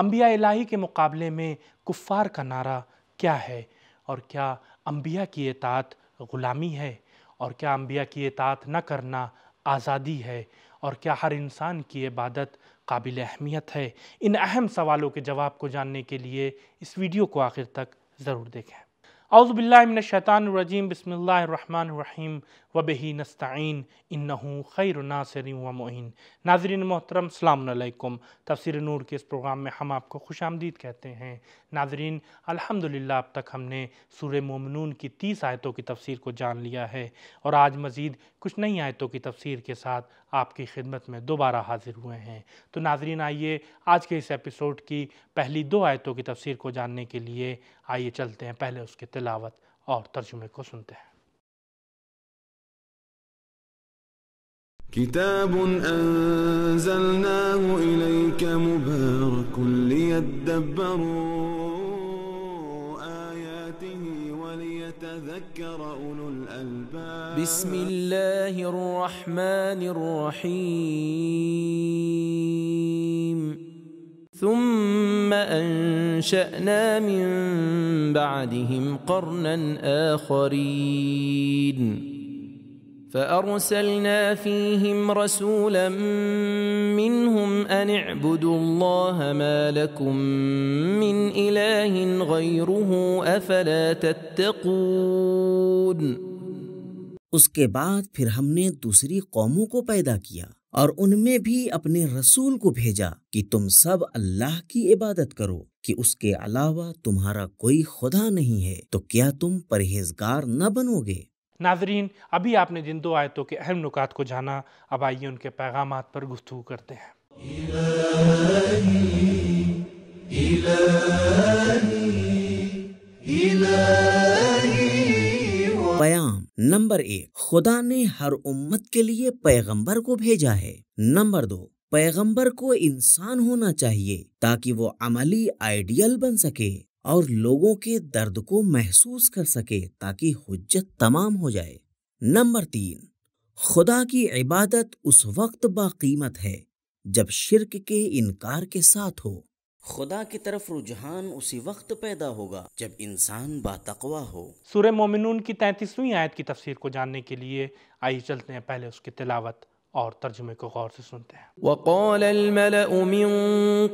अम्बिया इलाही के मुकाबले में कुफ़ार का नारा क्या है और क्या अम्बिया की एतात ग़ुलामी है और क्या अम्बिया की एतात न करना आज़ादी है और क्या हर इंसान की इबादत काबिल अहमियत है इन अहम सवालों के जवाब को जानने के लिए इस वीडियो को आखिर तक ज़रूर देखें अउज़बिल्लिमिनशैतानरजीम रहीम व बही नस्तीन इन खैर नासर व मोहन नाजरन मोहतरम सलामकुम तफसर नूर के इस प्रोग्राम में हम आपको खुश आमदीद कहते हैं नाजरीन अल्हम्दुलिल्लाह अब तक हमने सूर ममनून की तीस आयतों की तफसीर को जान लिया है और आज मज़ीद कुछ नई आयतों की तफसीर के साथ आपकी खिदमत में दोबारा हाजिर हुए हैं तो नाजरीन आइए आज के इस एपिसोड की पहली दो आयतों की तफसीर को जानने के लिए आइए चलते हैं पहले उसके तिलावत और तर्जुमे को सुनते हैं كتاب أنزلناه إليك مبارك ليدبروا آياته وليتذكر أولو الألباب بسم الله الرحمن الرحيم ثم أنشأنا من بعدهم قرنا آخرين فارسلنا فيهم رسولا منهم ان اعبدوا الله ما لكم من اله غيره افلا تتقون उसके बाद फिर हमने दूसरी कौमों को पैदा किया और उनमें भी अपने रसूल को भेजा कि तुम सब अल्लाह की इबादत करो कि उसके अलावा तुम्हारा कोई खुदा नहीं है तो क्या तुम परहेजगार न बनोगे नाजरीन अभी आपने जिन दो आयतों के अहम नुकात को जाना अब आइए उनके पैगाम पर गुफ्तु करते हैं इलाही, इलाही, इलाही, बयान नंबर एक खुदा ने हर उम्मत के लिए पैगंबर को भेजा है नंबर दो पैगंबर को इंसान होना चाहिए ताकि वो अमली आइडियल बन सके और लोगों के दर्द को महसूस कर सके ताकि हजत तमाम हो जाए नंबर तीन खुदा की इबादत उस वक्त बाकीमत है जब शिरक के इनकार के साथ हो खुदा की तरफ रुझान उसी वक्त पैदा होगा जब इंसान बातकवा हो सूर्य मोमिनून की तैतीसवीं आयत की तफसीर को जानने के लिए आइए चलते हैं पहले उसकी तिलावत اور ترجمے کو غور سے سنتے ہیں وقال الملأ من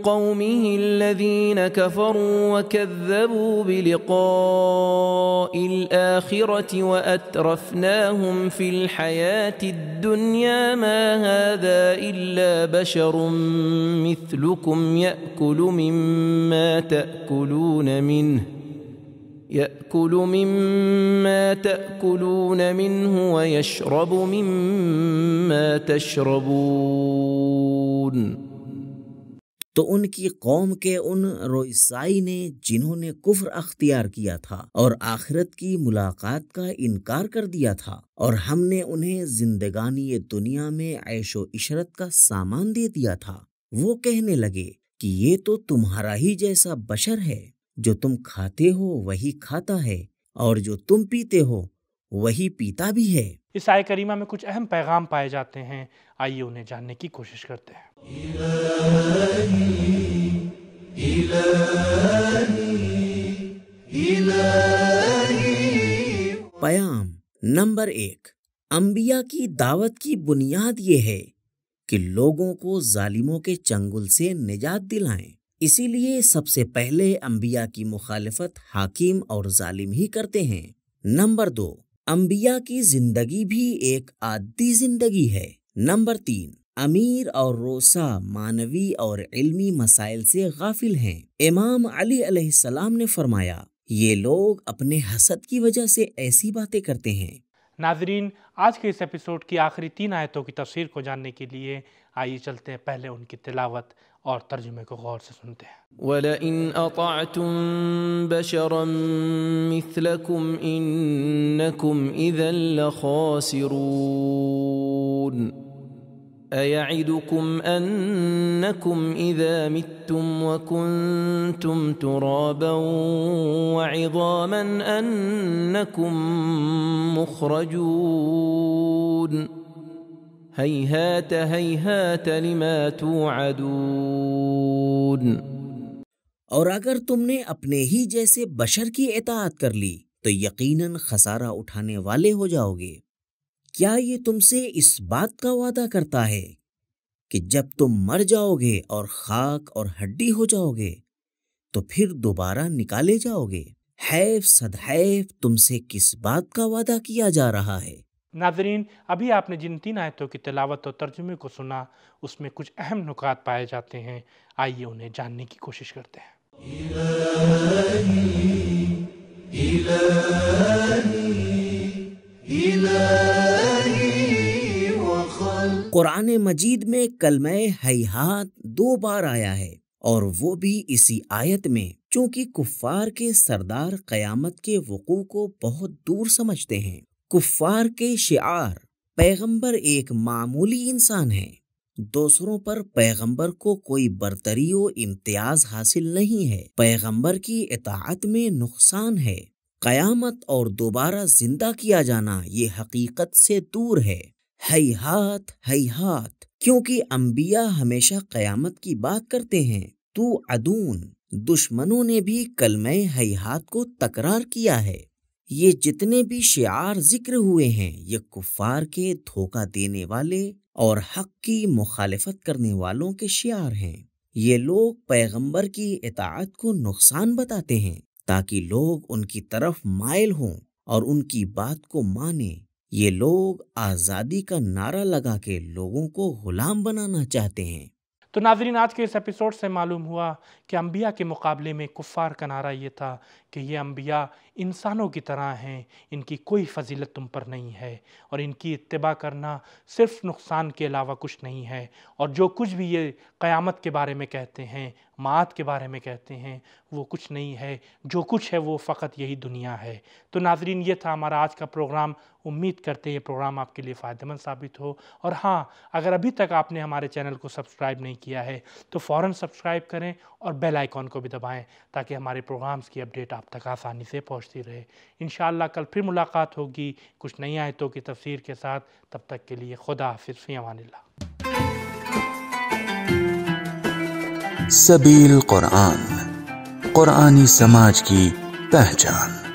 قومه الذين كفروا وكذبوا بلقاء الآخرة وأترفناهم في الحياة الدنيا ما هذا إلا بشر مثلكم يأكل مما تأكلون منه ياكل مما تاكلون منه ويشرب مما تشربون तो उनकी कौम के उन रोईसाई ने जिन्होंने कुफ्र अख्तियार किया था और आखिरत की मुलाकात का इनकार कर दिया था और हमने उन्हें जिंदगानी दुनिया में ऐशो इशरत का सामान दे दिया था वो कहने लगे कि ये तो तुम्हारा ही जैसा बशर है जो तुम खाते हो वही खाता है और जो तुम पीते हो वही पीता भी है इस आय करीमा में कुछ अहम पैगाम पाए जाते हैं आइए उन्हें जानने की कोशिश करते हैं इलाही, इलाही, इलाही। पयाम नंबर एक अंबिया की दावत की बुनियाद ये है कि लोगों को जालिमों के चंगुल से निजात दिलाएं इसीलिए सबसे पहले अम्बिया की मुखालफत हाकिम और जालिम ही करते हैं नंबर दो अम्बिया की जिंदगी भी एक आदि जिंदगी है नंबर तीन अमीर और रोसा मानवी और इल्मी मसाइल से गाफिल हैं इमाम अली अलैहिस्सलाम ने फरमाया ये लोग अपने हसद की वजह से ऐसी बातें करते हैं नाजरीन आज के इस एपिसोड की आखिरी तीन आयतों की तफसीर को जानने के लिए आइए चलते हैं पहले उनकी तिलावत اور ترجمے کو غور سے سنتے ہیں ولئن أطعتم بشرا مثلكم إنكم إذا لخاسرون أيعدكم أنكم إذا متم وكنتم ترابا وعظاما أنكم مخرجون هيهات هيهات لما توعدون और अगर तुमने अपने ही जैसे बशर की इतात कर ली तो यकीनन खसारा उठाने वाले हो जाओगे क्या ये तुमसे इस बात का वादा करता है कि जब तुम मर जाओगे और खाक और हड्डी हो जाओगे तो फिर दोबारा निकाले जाओगे हैफ सदैफ तुमसे किस बात का वादा किया जा रहा है नाजरीन अभी आपने जिन तीन आयतों की तलावत और तर्जुमे को सुना उसमें कुछ अहम नुकात पाए जाते हैं आइए उन्हें जानने की कोशिश करते हैं इलाही, इलाही, इलाही, कुरान मजीद में कलम हयात दो बार आया है और वो भी इसी आयत में चूंकि कुफार के सरदार कयामत के वकू को बहुत दूर समझते हैं कुफार के शार पैगंबर एक मामूली इंसान है दूसरों पर पैगंबर को कोई बरतरी व इम्तियाज हासिल नहीं है पैगंबर की इतात में नुकसान है कयामत और दोबारा जिंदा किया जाना ये हकीकत से दूर है हई हाथ हई हाथ क्योंकि अम्बिया हमेशा कयामत की बात करते हैं तो अदून दुश्मनों ने भी कलमे हयात को तकरार किया है ये जितने भी शियार जिक्र हुए हैं ये कुफार के धोखा देने वाले और हक की मुखालफत करने वालों के शियार हैं ये लोग पैगंबर की इतात को नुकसान बताते हैं ताकि लोग उनकी तरफ मायल हों और उनकी बात को माने ये लोग आज़ादी का नारा लगा के लोगों को गुलाम बनाना चाहते हैं तो नाजरीन आज के इस एपिसोड से मालूम हुआ कि अम्बिया के मुकाबले में कुफ़ार का नारा ये था कि ये अम्बिया इंसानों की तरह हैं इनकी कोई फजीलत तुम पर नहीं है और इनकी इतबा करना सिर्फ नुकसान के अलावा कुछ नहीं है और जो कुछ भी ये क़यामत के बारे में कहते हैं मात के बारे में कहते हैं वो कुछ नहीं है जो कुछ है वो फ़कत यही दुनिया है तो नाजरीन ये था हमारा आज का प्रोग्राम उम्मीद करते हैं ये प्रोग्राम आपके लिए फ़ायदेमंद साबित हो और हाँ अगर अभी तक आपने हमारे चैनल को सब्सक्राइब नहीं किया है तो फ़ौर सब्सक्राइब करें और बेल आइकॉन को भी दबाएँ ताकि हमारे प्रोग्राम्स की अपडेट आप आप तक आसानी से पहुँचती रहे इन कल फिर मुलाकात होगी कुछ नई आयतों की तफसीर के साथ तब तक के लिए खुदा हाफिर फ़ी सबील कुरान कुरानी समाज की पहचान